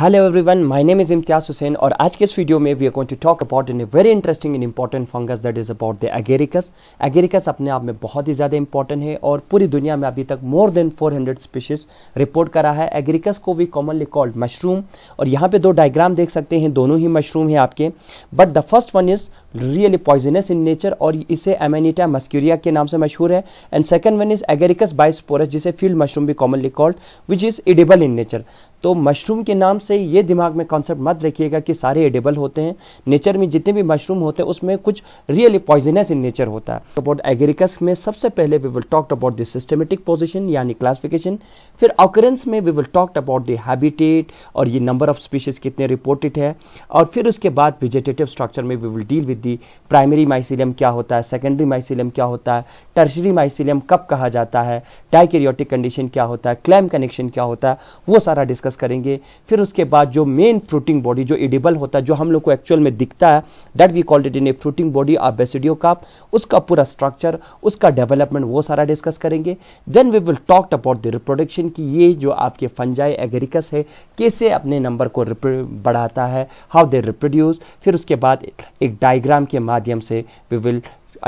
hello everyone, my name is Imtiaz Hussain और आज के इस वीडियो में we are going to talk about in a very interesting and important fungus that is about the Agaricus Agaricus अपने आप में बहुत ही ज़्यादा इंपॉर्टेंट है और पूरी दुनिया में अभी तक मोर देन 400 स्पीशीज रिपोर्ट करा है एगेरिकस को भी कॉमनली कॉल्ड मशरूम और यहाँ पे दो डायग्राम देख सकते हैं दोनों ही मशरूम है आपके but the first one is really poisonous in nature और इसे एमेनिटा मस्क्यूरिया के नाम से मशहूर है and second one is Agaricus bisporus जिसे फील्ड मशरूम भी commonly called which is edible in nature तो मशरूम के नाम से से ये दिमाग में कॉन्सेप्ट मत रखिएगा कि सारे एडेबल होते हैं नेचर में जितने भी मशरूम होते हैं उसमें कुछ रियली पॉइजनस इन नेचर होता है अबाउट एग्रीकस में सबसे पहले we will talk about the systematic position यानी क्लासिफिकेशन फिर ऑकरेंस में we will talk about the habitat और ये नंबर ऑफ स्पीशीज कितने रिपोर्टेड है और फिर उसके बाद वेजिटेटिव स्ट्रक्चर में we will deal with the primary mycelium क्या होता है सेकेंडरी माइसिलियम क्या होता है टर्शरी माइसिलियम कब कहा जाता है डाइकेरियोटिक कंडीशन क्या होता है क्लैम कनेक्शन क्या होता है वो सारा डिस्कस करेंगे फिर उसके उसके बाद जो मेन फ्रूटिंग बॉडी जो एडिबल होता है जो हम लोग को एक्चुअल में दिखता है that we called it in a fruiting body or basidiocarp उसका पूरा स्ट्रक्चर उसका डेवलपमेंट वो सारा डिस्कस करेंगे then we will talk about the reproduction की ये जो आपके फंजाई एग्रिकस है कैसे अपने नंबर को बढ़ाता है हाउ दे रिप्रोड्यूस फिर उसके बाद एक डायग्राम के माध्यम से we will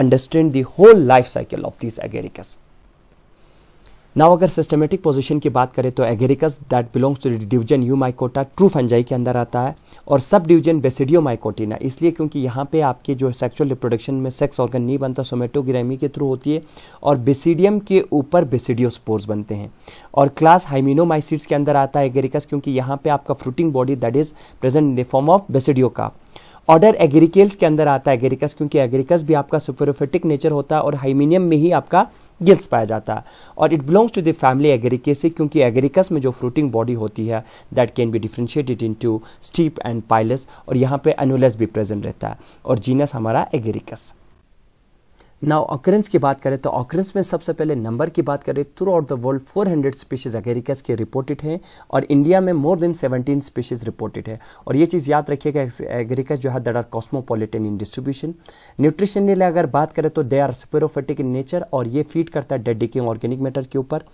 understand the whole life cycle of this Agaricus now अगर सिस्टमेटिक पोजीशन की बात करें तो Agaricus that belongs to division Eumycota true fungi के अंदर आता है और सब डिवीजन बेसिडियो माइकोटिना इसलिए क्योंकि यहाँ पे आपके जो सेक्सुअल रिप्रोडक्शन में सेक्स ऑर्गन नहीं बनता सोमेटोग्रामी के थ्रू होती है और बेसिडियम के ऊपर बेसिडियो स्पोर्स बनते हैं और क्लास हाइमिनोमाइसिड्स के अंदर आता है एगेरिकस क्योंकि यहाँ पर आपका fruiting body that is present in the form of basidiocarp order Agaricales के अंदर आता है एग्रीकस क्योंकि एग्रीकस भी आपका सुपरोफेटिक नेचर होता है और हाइमिनियम में ही आपका गिल्स पाया जाता है और it belongs to the family Agaricaceae क्योंकि एग्रीकस में जो फ्रूटिंग बॉडी होती है that can be differentiated into stipe and pileus और यहाँ पे एनुलस भी प्रेजेंट रहता है और जीनस हमारा एग्रीकस नाउ ऑकरेंस की बात करें तो ऑकरेंस में सबसे पहले नंबर की बात करें throughout the world 400 species Agaricus के रिपोर्टेड हैं और इंडिया में मोर देन 17 स्पीशीज रिपोर्टेड है और ये चीज़ याद कि एगेरिकस जो है that are cosmopolitan in distribution nutritionally अगर बात करें तो दे आर सुपेरोफेटिक इन नेचर और ये फीड करता है डेड डिकिंग ऑर्गेनिक मैटर के ऊपर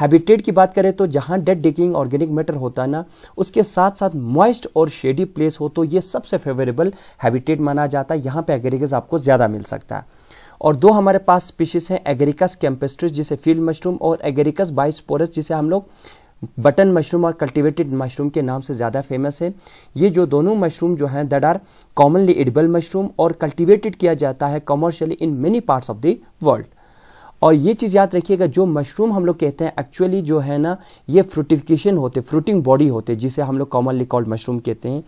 हैबिटेट की बात करें तो जहाँ डेड डिकिंग ऑर्गेनिक मैटर होता है ना उसके साथ साथ मॉइस्ट और शेडी प्लेस हो तो ये सबसे फेवरेबल हैबिटेट माना जाता है यहाँ पे एगेरिकस आपको ज़्यादा मिल सकता है और दो हमारे पास स्पीशीज हैं एगेरिकस कैम्पेस्ट्रिस जिसे फील्ड मशरूम और एगेरिकस बाइसपोरस जिसे हम लोग बटन मशरूम और कल्टीवेटेड मशरूम के नाम से ज़्यादा फेमस है ये जो दोनों मशरूम जो हैं that are commonly edible mushroom और कल्टीवेटेड किया जाता है commercially in many parts of the world और ये चीज़ याद रखिएगा जो मशरूम हम लोग कहते हैं एक्चुअली जो है ना ये फ्रूटिफिकेशन होते फ्रूटिंग बॉडी होते जिसे हम लोग कॉमनली कॉल्ड मशरूम कहते हैं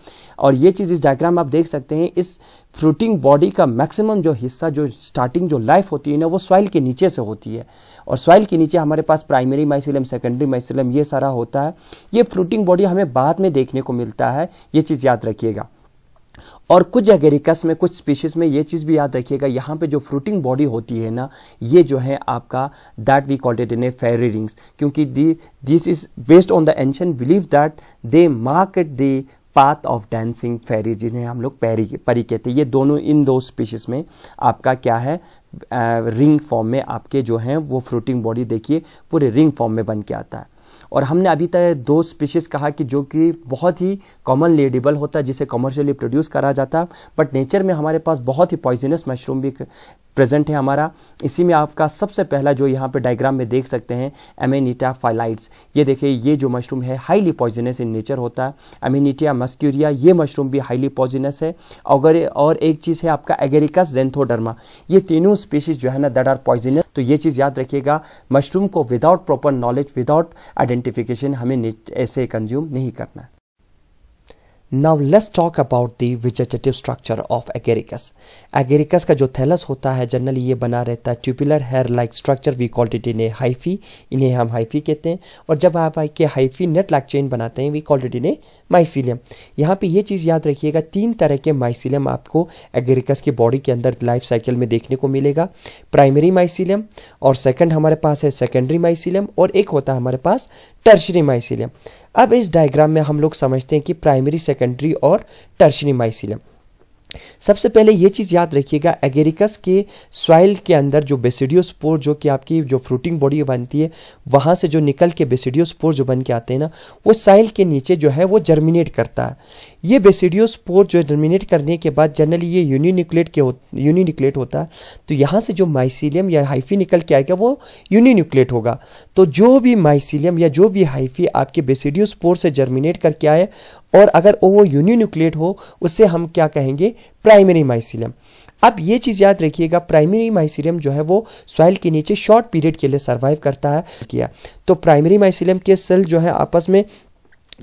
और ये चीज़ इस डायग्राम आप देख सकते हैं इस फ्रूटिंग बॉडी का मैक्सिमम जो हिस्सा जो स्टार्टिंग जो लाइफ होती है ना वो सॉइल के नीचे से होती है और सॉइल के नीचे हमारे पास प्राइमरी माइसिलम सेकेंडरी माइसिलम ये सारा होता है ये फ्रूटिंग बॉडी हमें बाद में देखने को मिलता है ये चीज़ याद रखिएगा और कुछ एगेरिकस में कुछ स्पीशीज में ये चीज़ भी याद रखिएगा यहाँ पे जो फ्रूटिंग बॉडी होती है ना ये जो है आपका that we called it in a fairy rings क्योंकि this is based on the ancient believe that they mark the path of dancing fairy जिन्हें हम लोग पैरी परी कहते हैं ये दोनों इन दो स्पीशीज में आपका क्या है रिंग uh, फॉर्म में आपके जो है वो फ्रूटिंग बॉडी देखिए पूरे रिंग फॉर्म में बन के आता है और हमने अभी तक दो स्पीशीज कहा कि जो कि बहुत ही कॉमन लेडेबल होता है जिसे कॉमर्शियली प्रोड्यूस करा जाता बट नेचर में हमारे पास बहुत ही पॉइजनस मशरूम भी प्रेजेंट है हमारा इसी में आपका सबसे पहला जो यहाँ पे डायग्राम में देख सकते हैं एमेनिटा फाइलाइट्स ये देखिए ये जो मशरूम है हाईली पॉइजनस इन नेचर होता है एमेनिटिया मस्क्यूरिया ये मशरूम भी हाईली पॉइजनस है अगर और एक चीज़ है आपका एगेरिकस जेंथोडर्मा ये तीनों स्पीशीज जो है ना दैट आर पॉइजनस तो ये चीज़ याद रखिएगा मशरूम को without proper knowledge without ident identification हमें ऐसे कंज्यूम नहीं करना now let's talk about the vegetative structure of Agaricus Agaricus का जो थैलस होता है जनरली ये बना रहता है tubular hair like structure we called it in a hyphae इन्हें हम हाइफी कहते हैं और जब आप के हाइफी नेट लाइक चेन बनाते हैं we called it in a mycelium यहाँ पे ये चीज़ याद रखिएगा तीन तरह के माइसिलियम आपको एगेरिकस की बॉडी के अंदर लाइफ साइकिल में देखने को मिलेगा प्राइमरी माइसिलियम और सेकेंड हमारे पास है सेकेंडरी माइसिलियम और एक होता है हमारे पास टर्शरी माइसिलियम अब इस डायग्राम में हम लोग समझते हैं कि प्राइमरी सेकेंडरी और टर्शनी माइसिलम सबसे पहले ये चीज़ याद रखिएगा एगेरिकस के सॉइल के अंदर जो बेसिडियोस्पोर जो कि आपकी जो फ्रूटिंग बॉडी बनती है वहाँ से जो निकल के बेसिडियोस्पोर जो बन के आते हैं ना वो साइल के नीचे जो है वो जर्मिनेट करता है ये बेसिडियोस्पोर जो जर्मिनेट करने के बाद जनरली ये यूनिन्यूक्लेट के हो यूनिन्यूक्लेट होता है तो यहाँ से जो माइसिलियम या हाइफी निकल के आएगा वो यूनिन्यूक्लेट होगा तो जो भी माइसिलियम या जो भी हाइफी आपके बेसिडियोस्पोर से जर्मिनेट करके आए और अगर वो यूनिन्यूक्लिएट हो उससे हम क्या कहेंगे प्राइमरी माइसिलियम अब ये चीज़ याद रखिएगा प्राइमरी माइसिलियम जो है वो सॉइल के नीचे शॉर्ट पीरियड के लिए सर्वाइव करता है किया तो प्राइमरी माइसिलियम के सेल जो है आपस में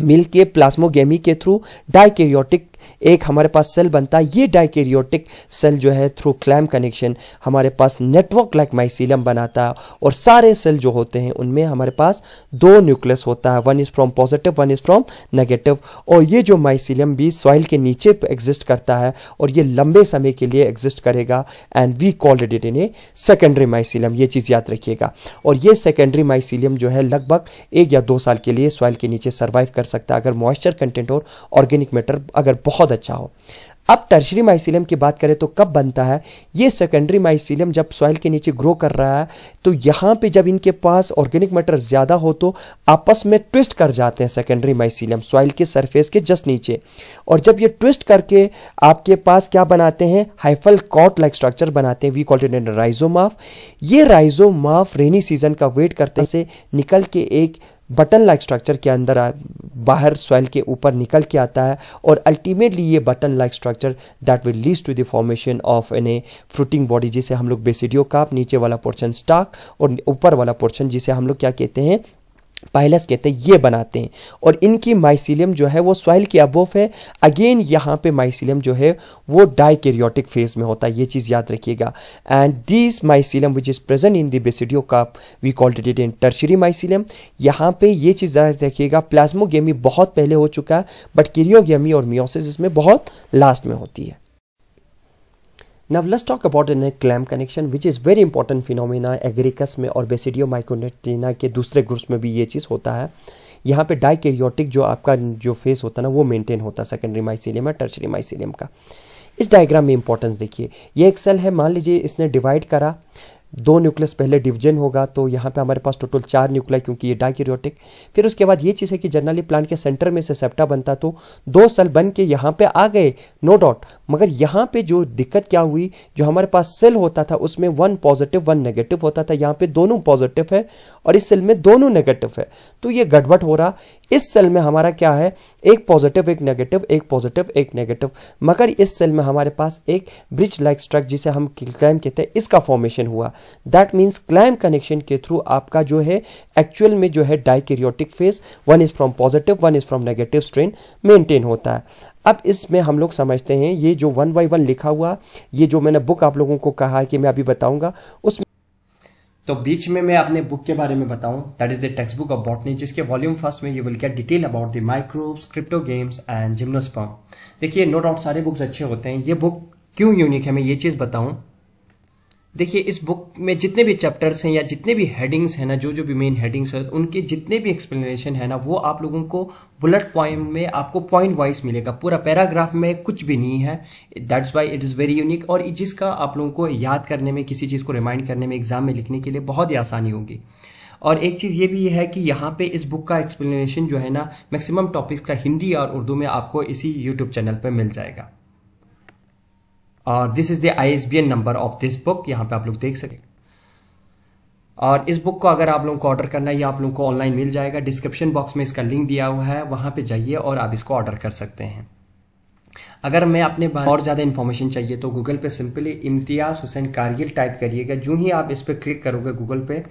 मिल के प्लाज्मोगेमी के थ्रू डाइकेरियोटिक एक हमारे पास सेल बनता है ये डाइकेरियोटिक सेल जो है थ्रू क्लैम कनेक्शन हमारे पास नेटवर्क लाइक माइसिलियम बनाता है और सारे सेल जो होते हैं उनमें हमारे पास दो न्यूक्लियस होता है one is from positive one is from negative और ये जो माइसिलियम भी सॉइल के नीचे एग्जिस्ट करता है और ये लंबे समय के लिए एग्जिस्ट करेगा and we call it in a secondary mycelium ये चीज़ याद रखिएगा और ये सेकेंडरी माइसिलियम जो है लगभग एक या दो साल के लिए सॉइल के नीचे सर्वाइव कर सकता है अगर मॉइस्चर कंटेंट और ऑर्गेनिक मैटर अगर बहुत बहुत अच्छा हो अब टर्शरी माइसिलियम की बात करें तो कब बनता है ये सेकेंडरी माइसिलियम जब सॉइल के नीचे ग्रो कर रहा है तो यहाँ पे जब इनके पास ऑर्गेनिक मटर ज़्यादा हो तो आपस में ट्विस्ट कर जाते हैं सेकेंडरी माइसिलियम सॉइल के सरफेस के जस्ट नीचे और जब ये ट्विस्ट करके आपके पास क्या बनाते हैं हाइफल कॉट लाइक स्ट्रक्चर बनाते हैं वी कॉल्ट इट राइजोमाफ ये राइजोमाफ रेनी सीजन का वेट करते से निकल के एक बटन लाइक स्ट्रक्चर के अंदर बाहर सॉइल के ऊपर निकल के आता है और अल्टीमेटली ये button like structure that will lead to the formation of an a fruiting body जिसे हम लोग बेसिडियो काप नीचे वाला पोर्शन स्टाक और ऊपर वाला पोर्शन जिसे हम लोग क्या कहते हैं पाइलस कहते हैं ये बनाते हैं और इनकी माइसिलियम जो है वो सॉइल के अबोफ है अगेन यहाँ पे माइसिलियम जो है वो डाइकेरियोटिक फेज में होता है ये चीज़ याद रखिएगा and this mycelium which is present in देसिडियो basidiocarp we called in tertiary mycelium यहाँ पे ये चीज़ ज़रा रखिएगा प्लाज्मोगेमी बहुत पहले हो चुका है बट किरियोगेमी और मियोसिस इसमें बहुत लास्ट में होती है Now let's talk about an clam connection which is very important phenomena Agaricus में और बेसिडियो माइक्रोनेटिना के दूसरे ग्रुप्स में भी ये चीज़ होता है यहाँ पे डाइकेरियोटिक जो आपका जो फेस होता है ना वो मेंटेन होता है सेकेंडरी माइसिलियम और टर्चरी माइसिलियम का इस डायग्राम में इंपॉर्टेंस देखिए ये एक सेल है मान लीजिए इसने डिवाइड करा दो न्यूक्लियस पहले डिवीजन होगा तो यहाँ पे हमारे पास टोटल चार न्यूक्लिया क्योंकि ये डाइक्यूरियोटिक फिर उसके बाद ये चीज़ है कि जनरली प्लांट के सेंटर में से सेप्टा बनता तो दो सेल बन के यहाँ पे आ गए नो डाउट मगर यहाँ पे जो दिक्कत क्या हुई जो हमारे पास सेल होता था उसमें वन पॉजिटिव वन नेगेटिव होता था यहाँ पे दोनों पॉजिटिव है और इस सेल में दोनों नेगेटिव है तो ये गड़बड़ हो रहा इस सेल में हमारा क्या है एक पॉजिटिव एक नेगेटिव एक पॉजिटिव एक नेगेटिव मगर इस सेल में हमारे पास एक ब्रिज लाइक स्ट्रक जिसे हम क्लाइम कहते हैं इसका फॉर्मेशन हुआ दैट मीन्स क्लाइम कनेक्शन के थ्रू आपका जो है एक्चुअल में जो है dikaryotic phase one is from positive one is from negative strain maintain होता है अब इसमें हम लोग समझते हैं ये जो वन बाई वन लिखा हुआ ये जो मैंने बुक आप लोगों को कहा है कि मैं अभी बताऊंगा उसमें तो बीच में मैं अपने बुक के बारे में बताऊं that is the textbook of botany जिसके वॉल्यूम फर्स्ट में you will get detail about the microbes cryptogams and gymnosperm देखिए नो डाउट सारे बुक्स अच्छे होते हैं ये बुक क्यों यूनिक है मैं ये चीज़ बताऊं देखिए इस बुक में जितने भी चैप्टर्स हैं या जितने भी हेडिंग्स हैं ना जो जो भी मेन हेडिंग्स हैं उनके जितने भी एक्सप्लेनेशन है ना वो आप लोगों को बुलेट पॉइंट में आपको पॉइंट वाइज मिलेगा पूरा पैराग्राफ में कुछ भी नहीं है that's why it is very unique और जिसका आप लोगों को याद करने में किसी चीज़ को रिमाइंड करने में एग्जाम में लिखने के लिए बहुत ही आसानी होगी और एक चीज़ ये भी है कि यहाँ पे इस बुक का एक्सप्लेनेशन जो है ना मैक्सिमम टॉपिक्स का हिंदी और उर्दू में आपको इसी यूट्यूब चैनल पर मिल जाएगा और this is the ISBN number of this book यहाँ पे आप लोग देख सकें और इस बुक को अगर आप लोगों को ऑर्डर करना है या आप लोगों को ऑनलाइन मिल जाएगा डिस्क्रिप्शन बॉक्स में इसका लिंक दिया हुआ है वहां पे जाइए और आप इसको ऑर्डर कर सकते हैं अगर मैं अपने और ज़्यादा इन्फॉर्मेशन चाहिए तो गूगल पे सिंपली इम्तियाज़ हुसैन कारगिल टाइप करिएगा जो ही आप इस पर क्लिक करोगे गूगल पे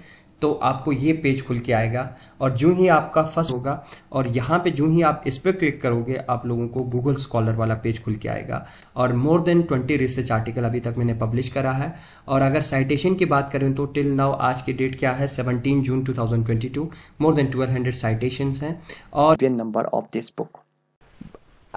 तो आपको ये पेज खुल के आएगा और जो ही आपका फर्स्ट होगा और यहाँ पे जो ही आप इस पर क्लिक करोगे आप लोगों को गूगल स्कॉलर वाला पेज खुल के आएगा और more than twenty research article अभी तक मैंने पब्लिश करा है और अगर साइटेशन की बात करें तो टिल नाउ आज की डेट क्या है seventeen June to more than twelve hundred citation हैं और नंबर ऑफ दिस बुक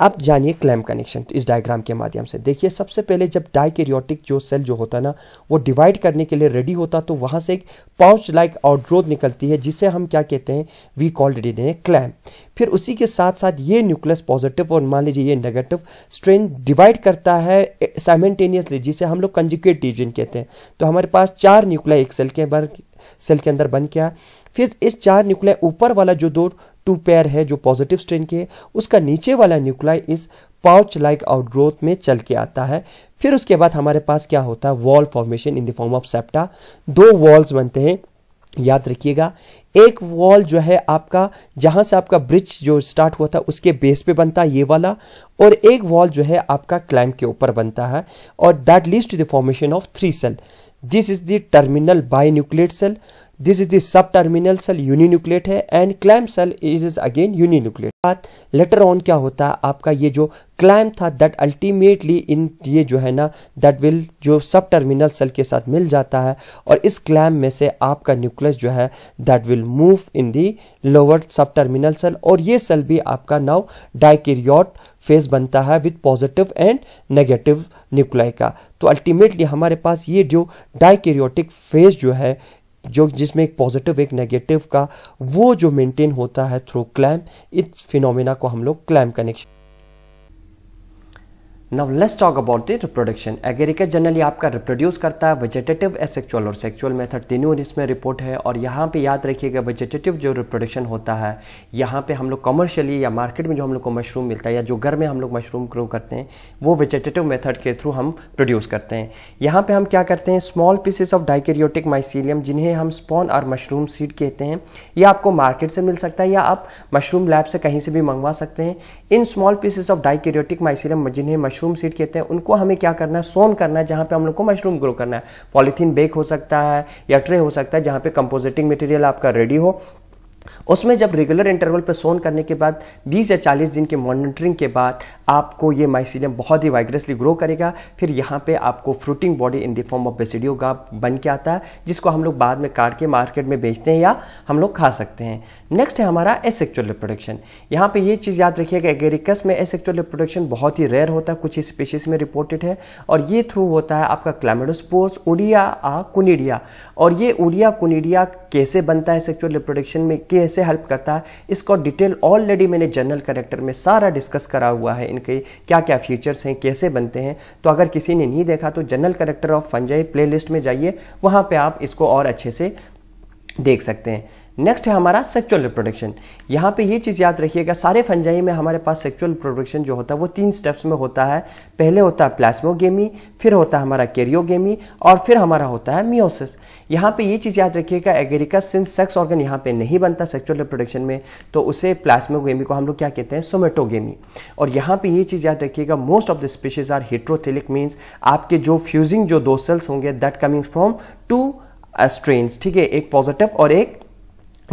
आप जानिए क्लैम कनेक्शन इस डायग्राम के माध्यम से देखिए सबसे पहले जब डाइकेरियोटिक जो सेल जो होता ना वो डिवाइड करने के लिए रेडी होता तो वहां से एक पाउच लाइक आउटग्रोथ निकलती है जिसे हम क्या कहते हैं we called the in clamp फिर उसी के साथ साथ ये न्यूक्लियस पॉजिटिव और मान लीजिए ये नेगेटिव स्ट्रेन डिवाइड करता है साइमेंटेनियसली जिसे हम लोग कंजुकेट डिवीजन कहते हैं तो हमारे पास चार न्यूक्लियर एक सेल के बार सेल के अंदर बन गया फिर इस चार न्यूक्लियाई ऊपर वाला जो दो टू पेयर है जो पॉजिटिव स्ट्रेन के है उसका नीचे वाला न्यूक्लियाई इस पाउच लाइक आउटग्रोथ में चल के आता है फिर उसके बाद हमारे पास क्या होता है wall formation in the form of septa दो वॉल्स बनते हैं याद रखिएगा एक वॉल जो है आपका जहां से आपका ब्रिज जो स्टार्ट हुआ था उसके बेस पे बनता है ये वाला और एक वॉल जो है आपका क्लाइम के ऊपर बनता है और that leads to the formation of three cell this is the terminal binuclear cell this is the terminal cell uninucleate है and clamp cell is is again uninucleate but later on क्या होता है आपका ये जो clam था that ultimately इन ये जो है ना दैट विल जो सब टर्मिनल सेल के साथ मिल जाता है और इस क्लैम में से आपका न्यूक्लियस जो है that will move in the lower sub terminal cell और ये सेल भी आपका नाउ डाइकेरियोट फेस बनता है with positive and negative nuclei का तो अल्टीमेटली हमारे पास ये जो डाइकेरियोटिक फेज जो है जो जिसमें एक पॉजिटिव एक नेगेटिव का वो जो मेंटेन होता है थ्रू क्लैम इस फिनोमेना को हम लोग clamp connection now let's talk about the reproduction Agaricus generally आपका रिप्रोड्यूस करता है वेजिटेटिव एसेक्चुअल और सेक्चुअल मेथड तीनों इसमें रिपोर्ट है और यहाँ पे याद रखिएगा वेजिटेटिव जो रिप्रोडक्शन होता है यहाँ पे हम लोग कमर्शियली या मार्केट में जो हम लोग को मशरूम मिलता है या जो घर में हम लोग मशरूम ग्रो करते हैं वो वेजिटेटिव मेथड के थ्रू हम प्रोड्यूस करते हैं यहाँ पर हम क्या करते हैं small pieces of dikaryotic mycelium जिन्हें हम स्पॉन और मशरूम सीड कहते हैं ये आपको मार्केट से मिल सकता है या आप मशरूम लैब से कहीं से भी मंगवा सकते हैं इन small pieces of dikaryotic mycelium जिन्हें मशरूम सीड कहते हैं उनको हमें क्या करना है सोन करना है जहाँ पे हम लोग को मशरूम ग्रो करना है पॉलीथीन बेक हो सकता है या ट्रे हो सकता है जहाँ पे कंपोजिटिंग मटेरियल आपका रेडी हो उसमें जब रेगुलर इंटरवल पर सोन करने के बाद 20 या 40 दिन के मॉनिटरिंग के बाद आपको ये माइसिलियम बहुत ही वाइग्रसली ग्रो करेगा फिर यहाँ पे आपको fruiting body in the form of basidiocarp बन के आता है जिसको हम लोग बाद में काट के मार्केट में बेचते हैं या हम लोग खा सकते हैं नेक्स्ट है हमारा एसेक्चुअल रिप्रोडक्शन यहाँ पर ये चीज़ याद रखिएगा एगेरिकस में एसेक्चुअल रिप्रोडक्शन बहुत ही रेयर होता है कुछ ही स्पीशीज में रिपोर्टेड है और ये थ्रू होता है आपका क्लामेडोस्पोर्स उड़िया आ कुनीडिया और ये उड़िया कुनीडिया कैसे बनता है सेक्चुअल रिप्रोडक्शन में के कैसे हेल्प करता है इसको डिटेल ऑलरेडी मैंने जनरल करेक्टर में सारा डिस्कस करा हुआ है इनके क्या क्या फीचर्स हैं कैसे बनते हैं तो अगर किसी ने नहीं देखा तो general character of fungi playlist में जाइए वहाँ पर आप इसको और अच्छे से देख सकते हैं नेक्स्ट है हमारा सेक्चुअल रिप्रोडक्शन यहाँ पे ये चीज़ याद रखिएगा सारे फंजाई में हमारे पास सेक्चुअल रिप्रोडक्शन जो होता है वो तीन स्टेप्स में होता है पहले होता है प्लास्मोगेमी फिर होता है हमारा कैरियोगेमी और फिर हमारा होता है मियोसिस यहाँ पे ये चीज़ याद रखिएगा एगेरिका सिंस सेक्स ऑर्गन यहाँ पे नहीं बनता सेक्चुअल रिप्रोडक्शन में तो उसे प्लास्मोगेमी को हम लोग क्या कहते हैं सोमेटोगेमी और यहाँ पे ये चीज़ याद रखिएगा most of the species are heterothallic means आपके जो फ्यूजिंग जो दो सेल्स होंगे that comings from two strain ठीक है एक पॉजिटिव और एक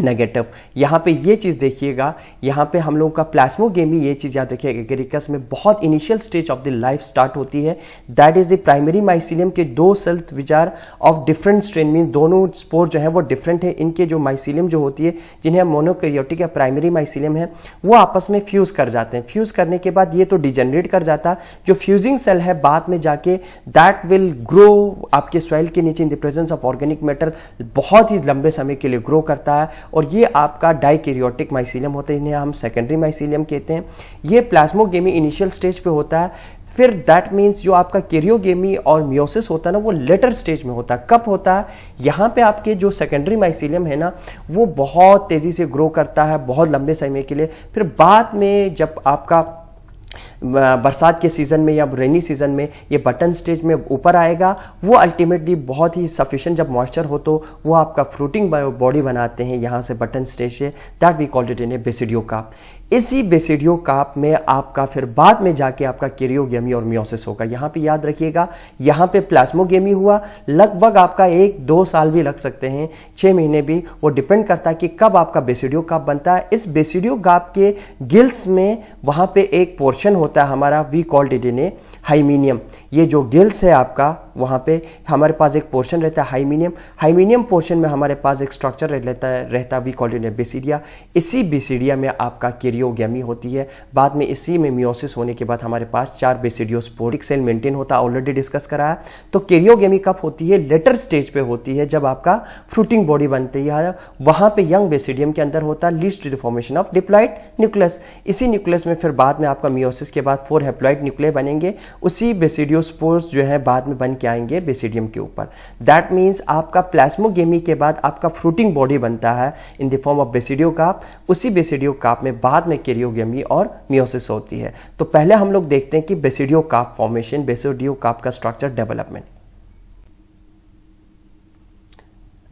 नेगेटिव यहाँ पे ये चीज़ देखिएगा यहाँ पे हम लोगों का प्लास्मोगेमी ये चीज़ याद रखिएगा एगेरिकस में बहुत initial stage of the life start होती है that is the primary mycelium के दो cell which are of different strain mean दोनों स्पोर जो है वो डिफरेंट है इनके जो माइसिलियम जो होती है जिन्हें मोनोक्रियोटिक या प्राइमरी माइसिलियम है वो आपस में फ्यूज कर जाते हैं फ्यूज करने के बाद ये तो डिजेनरेट कर जाता जो फ्यूजिंग सेल है बाद में जाके दैट विल ग्रो आपके सॉइल के नीचे in the presence of organic matter बहुत ही लंबे समय के लिए ग्रो करता है और ये आपका डाइकेरियोटिक माइसिलियम होता है इन्हें हम सेकेंडरी माइसिलियम कहते हैं ये प्लाज्मोगेमी इनिशियल स्टेज पे होता है फिर दैट मीन्स जो आपका केरियोगेमी और म्योसिस होता है ना वो लेटर स्टेज में होता है कब होता है यहाँ पे आपके जो सेकेंडरी माइसिलियम है ना वो बहुत तेज़ी से ग्रो करता है बहुत लंबे समय के लिए फिर बाद में जब आपका बरसात के सीज़न में या रेनी सीज़न में ये बटन स्टेज में ऊपर आएगा वो अल्टीमेटली बहुत ही सफिशेंट जब मॉइस्चर हो तो वो आपका फ्रूटिंग बॉडी बनाते हैं यहाँ से बटन स्टेज से that we called it in a basidiocarp इसी बेसिडियो काप में आपका फिर बाद में जाके आपका केरियोगेमी और मियोसिस होगा यहाँ पे याद रखिएगा यहाँ पे प्लाज्मोगेमी हुआ लगभग आपका एक दो साल भी लग सकते हैं छह महीने भी वो डिपेंड करता है कि कब आपका बेसिडियो काप बनता है इस बेसिडियो काप के गिल्स में वहां पे एक पोर्शन होता है हमारा we called it in a hymenium ये जो गिल्स है आपका वहाँ पे हमारे पास एक पोर्शन रहता है हाइमीनियम हाइमिनियम पोर्शन में हमारे पास एक स्ट्रक्चर रहता है रहता वी कॉल इन बेसीडिया इसी बेसीडिया में आपका केरियोगी होती है बाद में इसी में मियोसिस होने के बाद हमारे पास चार बेसिडियोस्पोरिक सेल मेंटेन होता है ऑलरेडी डिस्कस कराया तो केरियोगेमी कब होती है लेटर स्टेज पे होती है जब आपका फ्रूटिंग बॉडी बनती है वहाँ पे यंग बेसिडियम के अंदर होता है least two of diploid nucleus इसी न्यूक्लियस में फिर बाद में आपका मियोसिस के बाद फोर हेप्लाइड न्यूक्लियर बनेंगे उसी बेसिडियो स्पोर्स जो है बाद में बन के आएंगे बेसिडियम के ऊपर दैट मीन्स आपका प्लाज्मोगेमी के बाद आपका फ्रूटिंग बॉडी बनता है in the form of basidiocarp उसी बेसिडियो काप में बाद में केरियोगेमी और मियोसिस होती है तो पहले हम लोग देखते हैं कि basidiocarp formation basidiocarp का structure development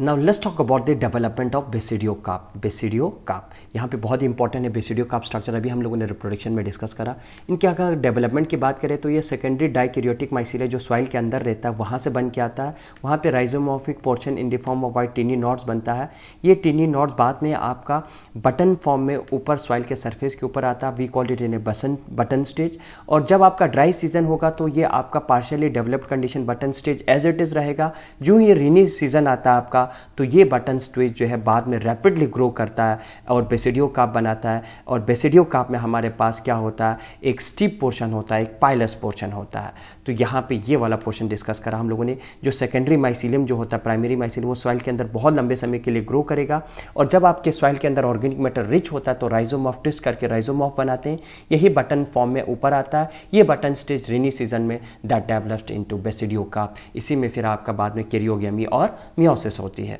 now let's talk about the development of basidiocarp basidiocarp यहाँ पे बहुत ही इंपॉर्टेंट है बेसिडियो काप स्ट्रक्चर अभी हम लोगों ने रिप्रोडक्शन में डिस्कस करा इनके अगर डेवलपमेंट की बात करें तो ये सेकेंडरी डाइकेरियोटिक माइसिलिया जो सॉइल के अंदर रहता है वहाँ से बन के आता है वहाँ पे rhizomorphic portion in the form of white tiny knots बनता है ये टीनी नॉट्स बाद में आपका बटन फॉर्म में ऊपर सॉइल के सर्फेस के ऊपर आता है we call it in a button button stage और जब आपका ड्राई सीजन होगा तो ये आपका partially developed condition button stage as it is रहेगा जो ये रेनी सीजन आता है आपका होगा तो ये बटन स्ट्विच जो है बाद में रैपिडली ग्रो करता है और बेसिडियो काप बनाता है और बेसिडियो काप में हमारे पास क्या होता है एक स्टीप पोर्शन होता है एक पाइलस पोर्शन होता है तो यहाँ पे ये वाला पोर्शन डिस्कस करा हम लोगों ने जो सेकेंडरी माइसिलियम जो होता है प्राइमरी माइसिलियम वो सॉइल के अंदर बहुत लंबे समय के लिए ग्रो करेगा और जब आपके सॉइल के अंदर ऑर्गेनिक मैटर रिच होता है तो राइजोम ऑफ ट्विस्ट करके राइजोम ऑफ बनाते हैं यही बटन फॉर्म में ऊपर आता है ये बटन स्टेज रेनी सीजन में that developed in basidiocarp इसी में फिर आपका बाद में केरियोगी और मियोसिस होती है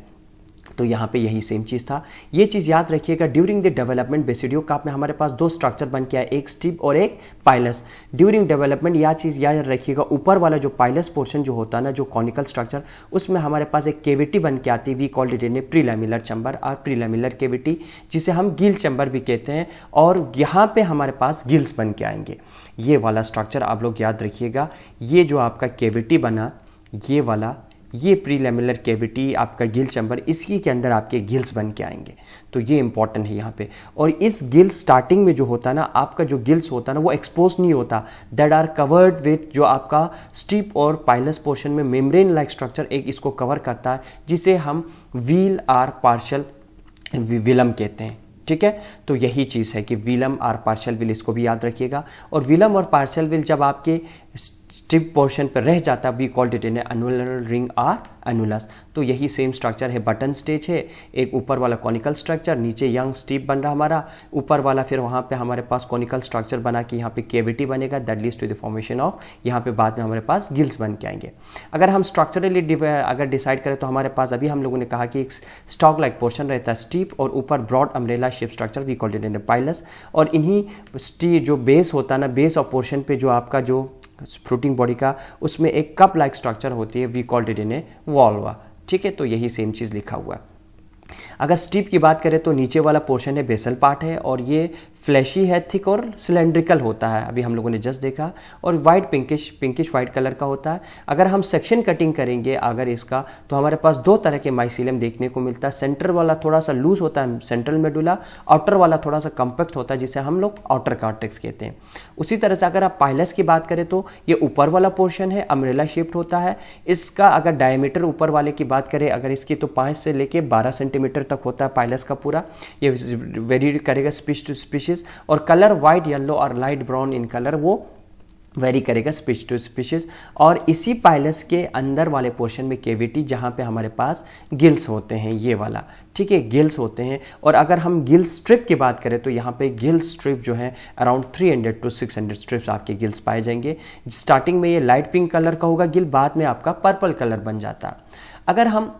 तो यहाँ पे यही सेम चीज़ था ये चीज़ याद रखिएगा during the development basidiocarp में हमारे पास दो स्ट्रक्चर बन के आया एक स्टिप और एक पाइलस ड्यूरिंग डेवलपमेंट यह चीज़ याद रखिएगा ऊपर वाला जो पाइलस पोर्शन जो होता है ना जो कॉनिकल स्ट्रक्चर उसमें हमारे पास एक केविटी बन के आती है we call detain in a preliminary chamber और प्रीलेमिलर केविटी जिसे हम गिल चम्बर भी कहते हैं और यहाँ पर हमारे पास गिल्स बन के आएंगे ये वाला स्ट्रक्चर आप लोग याद रखिएगा ये जो आपका केविटी बना ये वाला ये प्री लेमुलर कैविटी आपका गिल चैम्बर इसी के अंदर आपके गिल्स बन के आएंगे तो ये इंपॉर्टेंट है यहाँ पे और इस गिल्स स्टार्टिंग में जो होता है ना आपका जो गिल्स होता है ना वो एक्सपोज नहीं होता दैट आर कवर्ड विथ जो आपका स्टीप और पाइलस पोर्शन में मेम्ब्रेन लाइक स्ट्रक्चर एक इसको कवर करता है जिसे हम व्हील आर पार्शल विलम कहते हैं ठीक है तो यही चीज़ है कि विलम और पार्शल विल इसको भी याद रखिएगा और विलम और पार्शल विल जब आपके स्टिप पोर्शन पर रह जाता we called it in annular ring or annulus तो यही सेम स्ट्रक्चर है बटन स्टेज है एक ऊपर वाला कॉनिकल स्ट्रक्चर नीचे यंग स्टीप बन रहा हमारा ऊपर वाला फिर वहाँ पे हमारे पास कॉनिकल स्ट्रक्चर बना के यहाँ पे केविटी बनेगा that leads to the formation of यहाँ पे बाद में हमारे पास गिल्स बन के आएंगे अगर हम स्ट्रक्चरली अगर डिसाइड करें तो हमारे पास अभी हम लोगों ने कहा कि एक स्टॉक लाइक पोर्शन रहता है स्टीप और ऊपर broad umbrella shape structure we called it in pileus और इन्हीं जो बेस होता है ना बेस और पोर्शन पे जो आपका जो फ्रूटिंग बॉडी का उसमें एक कप लाइक स्ट्रक्चर होती है we called it in a volva ठीक है तो यही सेम चीज़ लिखा हुआ है अगर स्टीप की बात करें तो नीचे वाला पोर्शन है बेसल पार्ट है और ये फ्लैशी है थिक और सिलेंड्रिकल होता है अभी हम लोगों ने जस्ट देखा और white pinkish pinkish white colour का होता है अगर हम सेक्शन कटिंग करेंगे अगर इसका तो हमारे पास दो तरह के माइसिलियम देखने को मिलता है सेंटर वाला थोड़ा सा लूज होता है सेंट्रल मेडुला आउटर वाला थोड़ा सा कंपेक्ट होता है जिसे हम लोग आउटर कॉन्टेक्स कहते हैं उसी तरह से अगर आप पाइलस की बात करें तो ये ऊपर वाला पोर्शन है अमरेला शेप्ड होता है इसका अगर डायमीटर ऊपर वाले की बात करें अगर इसकी तो पाँच से लेके बारह सेंटीमीटर तक होता है पाइलस का पूरा ये वेरी करेगा स्पिश टू स्पीशीज स्पीशीज और कलर व्हाइट येलो और लाइट ब्राउन इन कलर वो वेरी करेगा स्पीच टू स्पीशीज और इसी पाइलस के अंदर वाले पोर्शन में केविटी जहाँ पे हमारे पास गिल्स होते हैं ये वाला ठीक है गिल्स होते हैं और अगर हम गिल्स स्ट्रिप की बात करें तो यहाँ पे गिल्स स्ट्रिप जो है अराउंड 300 टू 600 स्ट्रिप्स आपके गिल्स पाए जाएंगे स्टार्टिंग में ये लाइट पिंक कलर का होगा गिल बाद में आपका पर्पल कलर बन जाता अगर हम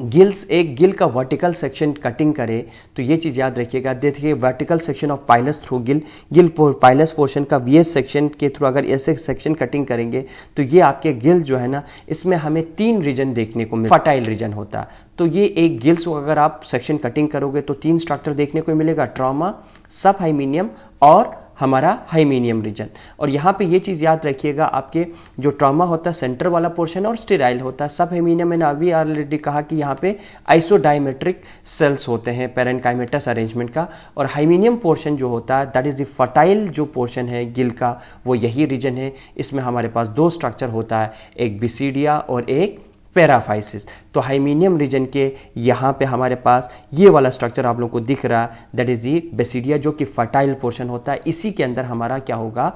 गिल्स एक गिल का वर्टिकल सेक्शन कटिंग करे तो ये चीज़ याद रखिएगा देखिए vertical section of pileus through gill gill pileus portion का वीएस सेक्शन के थ्रू अगर ऐसे सेक्शन कटिंग करेंगे तो ये आपके गिल जो है ना इसमें हमें तीन रीजन देखने को मिले फर्टाइल रीजन होता तो ये एक गिल्स को अगर आप सेक्शन कटिंग करोगे तो तीन स्ट्रक्चर देखने को मिलेगा ट्रामा सब हाइमिनियम और हमारा हाइमीनियम रीजन और यहाँ पे ये चीज़ याद रखिएगा आपके जो ट्रामा होता है सेंटर वाला पोर्शन और स्टेराइल होता है सब हेमीनियम मैंने अभी ऑलरेडी कहा कि यहाँ पे आइसोडाइमेट्रिक सेल्स होते हैं पेरेंकाइमेटस अरेंजमेंट का और हाइमीनियम पोर्शन जो होता है दैट इज़ द फर्टाइल जो पोर्शन है गिल का वो यही रीजन है इसमें हमारे पास दो स्ट्रक्चर होता है एक बिसीडिया और एक पैराफाइसिस तो हाइमीनियम रीजन के यहाँ पे हमारे पास ये वाला स्ट्रक्चर आप लोग को दिख रहा है दैट इज़ दी बेसिडिया जो कि फर्टाइल पोर्शन होता है इसी के अंदर हमारा क्या होगा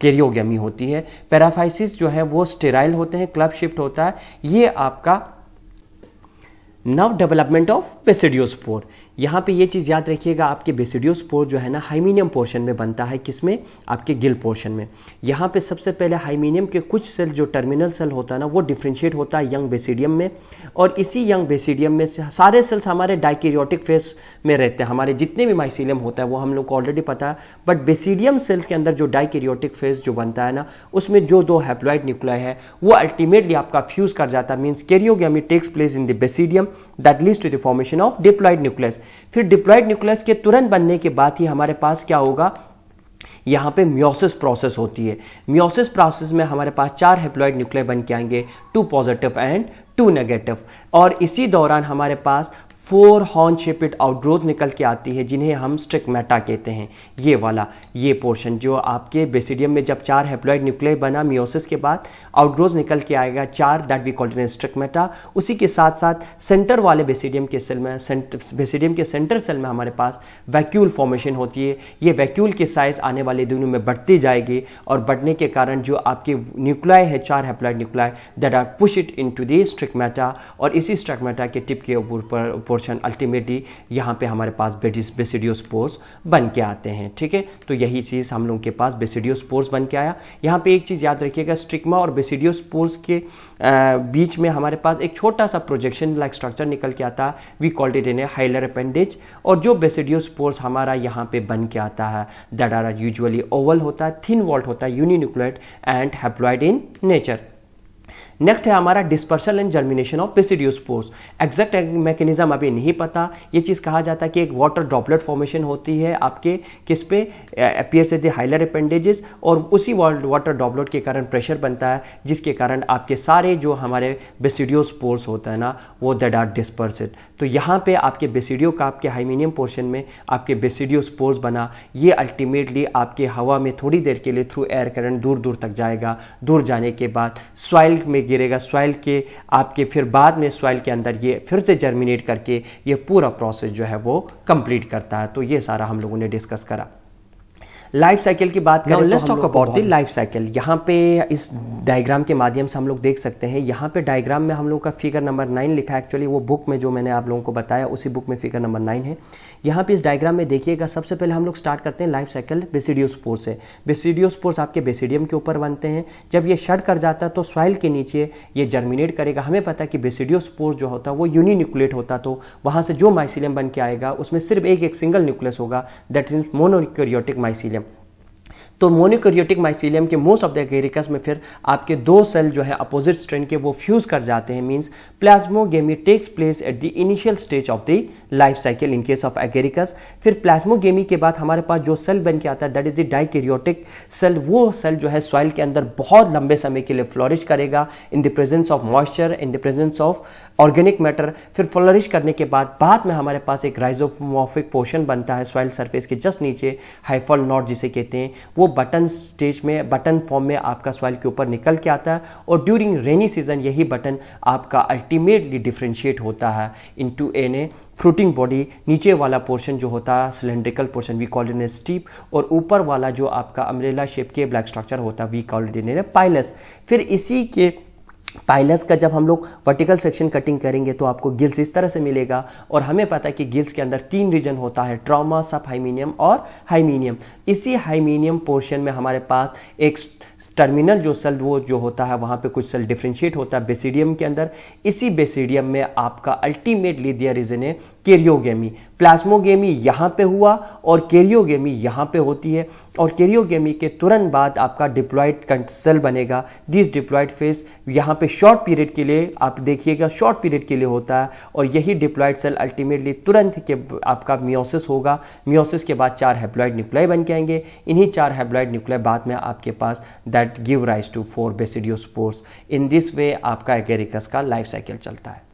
केरियोगी होती है पैराफाइसिस जो है वो स्टेराइल होते हैं क्लब शिफ्ट होता है ये आपका नव डेवलपमेंट ऑफ बेसिडियोस्पोर यहाँ पे ये चीज़ याद रखिएगा आपके बेसिडियोस पोर जो है ना हाइमीनियम पोर्शन में बनता है किसमें आपके गिल पोर्शन में यहाँ पे सबसे पहले हाइमीनियम के कुछ सेल जो टर्मिनल सेल होता है ना वो डिफ्रेंशिएट होता है यंग बेसिडियम में और इसी यंग बेसिडियम में से सारे सेल्स हमारे डाइकेरियोटिक फेस में रहते हैं हमारे जितने भी माइसिलियम होता है वो हम लोग को ऑलरेडी पता है बट बेसिडियम सेल्स के अंदर जो डाइकेरियोटिक फेस जो बनता है ना उसमें जो दो हैप्लॉइड न्यूक्लाई है वो अल्टीमेटली आपका फ्यूज कर जाता है means karyogamy takes place in the basidium that leads to the formation of diploid nucleus फिर डिप्लॉयड न्यूक्लियस के तुरंत बनने के बाद ही हमारे पास क्या होगा यहाँ पे म्योसिस प्रोसेस होती है म्योसिस प्रोसेस में हमारे पास चार हेप्लॉइड न्यूक्लियर बन के आएंगे two positive and two negative और इसी दौरान हमारे पास फोर हॉर्न शेपिड आउटग्रोथ निकल के आती है जिन्हें हम स्ट्रिकमेटा कहते हैं ये वाला ये पोर्शन जो आपके बेसिडियम में जब चार हेप्लॉइड न्यूक्लियर बना मियोसिस के बाद आउटग्रोथ निकल के आएगा चार that we called in sterigmata उसी के साथ साथ सेंटर वाले बेसिडियम के सेल में बेसिडियम के सेंटर सेल में हमारे पास वैक्यूल फॉर्मेशन होती है ये वैक्यूल के साइज आने वाले दिनों में बढ़ती जाएगी और बढ़ने के कारण जो आपके न्यूक्लाय है चार haploid nuclei that are push it into the sterigmata और इसी स्ट्रिकमेटा के टिप के ऊपर पोर्शन अल्टीमेटली यहाँ पे हमारे पास बेसिडियो स्पोर्स बन के आते हैं ठीक है तो यही चीज़ हम लोगों के पास बेसिडियो स्पोर्स बन के आया यहाँ पे एक चीज़ याद रखिएगा स्ट्रिकमा और बेसिडियो स्पोर्स के बीच में हमारे पास एक छोटा सा प्रोजेक्शन लाइक स्ट्रक्चर निकल के आता है we called it in a hilar appendage और जो बेसिडियो स्पोर्स हमारा यहाँ पे बन के आता है दैट आर यूजुअली ओवल होता है थिन वॉल्ट होता है uninucleate and haploid in nature next है हमारा dispersal and germination of basidiospores exact mechanism अभी नहीं पता ये चीज़ कहा जाता है कि एक वाटर ड्रॉपलेट फॉर्मेशन होती है आपके किस पे appears at the hilar appendages और उसी वाटर ड्रॉपलेट के कारण प्रेशर बनता है जिसके कारण आपके सारे जो हमारे बेसिडियोस पोर्स होता है ना वो दैट आर डिस्पर्सड तो यहाँ पे आपके बेसिडियो का आपके हाइमिनियम पोर्शन में आपके बेसिडियोस पोर्स बना ये अल्टीमेटली आपके हवा में थोड़ी देर के लिए थ्रू एयर करंट दूर दूर तक जाएगा दूर जाने के बाद सॉइल में गिरेगा सॉइल के आपके फिर बाद में सॉइल के अंदर ये फिर से जर्मिनेट करके ये पूरा प्रोसेस जो है वो कंप्लीट करता है तो ये सारा हम लोगों ने डिस्कस करा लाइफ साइकिल की बात करें let's talk about the life cycle यहाँ पे इस डायग्राम के माध्यम से हम लोग देख सकते हैं यहाँ पे डायग्राम में हम लोग का फिगर नंबर नाइन लिखा है एक्चुअली वो बुक में जो मैंने आप लोगों को बताया उसी बुक में फिगर नंबर नाइन है यहाँ पे इस डायग्राम में देखिएगा सबसे पहले हम लोग स्टार्ट करते हैं लाइफ साइकिल बेसिडियो स्पोर्स से बेसिडियो स्पोर्स आपके बेसिडियम के ऊपर बनते हैं जब ये शट कर जाता है तो सॉइल के नीचे ये जर्मिनेट करेगा हमें पता है कि बेसिडियो स्पोर्स जो होता है वो यूनिन्यूक्लेट होता तो वहाँ से जो माइसिलियम बन के आएगा उसमें सिर्फ एक एक सिंगल न्यूक्लियस होगा दैट इज मोनोक्योरियोटिक माइसिलियम तो मोनिकोरियोटिक माइसिलियम के मोस्ट ऑफ द एगेरिकस में फिर आपके दो सेल जो है अपोजिट स्ट्रेन के वो फ्यूज कर जाते हैं means plasmogamy takes place at the initial stage of the life cycle in case of Agaricus फिर प्लाज्मोगेमी के बाद हमारे पास जो सेल बन के आता है that is the dikaryotic cell वो सेल जो है सॉइल के अंदर बहुत लंबे समय के लिए फ्लोरिश करेगा in the presence of moisture in the presence of organic matter फिर फ्लोरिश करने के बाद बाद में हमारे पास एक राइजोमोफिक पोर्शन बनता है सॉइल सर्फेस के जस्ट नीचे हाइफल नॉट जिसे कहते हैं वो बटन स्टेज में बटन फॉर्म में आपका सॉइल के ऊपर निकल के आता है और ड्यूरिंग रेनी सीजन यही बटन आपका अल्टीमेटली डिफ्रेंशिएट होता है into an a fruiting body नीचे वाला पोर्शन जो होता है cylindrical portion we call in stipe और ऊपर वाला जो आपका अमरेला शेप के ब्लैक स्ट्रक्चर होता है वी कॉल इन पाइलस फिर इसी के पाइलस का जब हम लोग वर्टिकल सेक्शन कटिंग करेंगे तो आपको गिल्स इस तरह से मिलेगा और हमें पता है कि गिल्स के अंदर तीन रीजन होता है ट्रॉमा सब हाइमीनियम और हाइमीनियम इसी हाइमीनियम पोर्शन में हमारे पास एक टर्मिनल जो सेल वो जो होता है वहाँ पे कुछ सेल डिफ्रेंशिएट होता है बेसिडियम के अंदर इसी बेसिडियम में आपका अल्टीमेटली दिया is an a karyogamy plasmogamy यहाँ पे हुआ और केरियोगेमी यहाँ पे होती है और केरियोगेमी के तुरंत बाद आपका डिप्लॉयड सेल बनेगा दिस डिप्लॉयड फेज यहाँ पे शॉर्ट पीरियड के लिए आप देखिएगा शॉर्ट पीरियड के लिए होता है और यही डिप्लॉयड सेल अल्टीमेटली तुरंत के आपका मियोसिस होगा मियोसिस के बाद चार हेप्लॉयड न्यूक्लाई बन के आएंगे इन्हीं चार हेप्लॉयड न्यूक्लाई बाद में आपके पास that give rise to four basidiospores in this way आपका एगेरिकस का लाइफ साइकिल चलता है